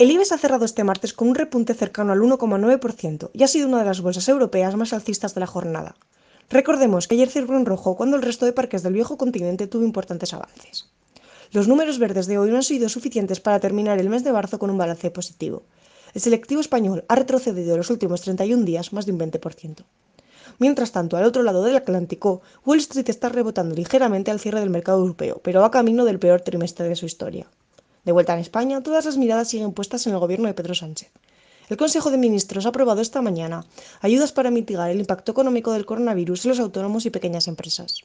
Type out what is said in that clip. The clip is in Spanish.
El IBEX ha cerrado este martes con un repunte cercano al 1,9% y ha sido una de las bolsas europeas más alcistas de la jornada. Recordemos que ayer cerró en rojo cuando el resto de parques del viejo continente tuvo importantes avances. Los números verdes de hoy no han sido suficientes para terminar el mes de marzo con un balance positivo. El selectivo español ha retrocedido en los últimos 31 días más de un 20%. Mientras tanto, al otro lado del Atlántico, Wall Street está rebotando ligeramente al cierre del mercado europeo, pero va camino del peor trimestre de su historia. De vuelta en España, todas las miradas siguen puestas en el gobierno de Pedro Sánchez. El Consejo de Ministros ha aprobado esta mañana ayudas para mitigar el impacto económico del coronavirus en los autónomos y pequeñas empresas.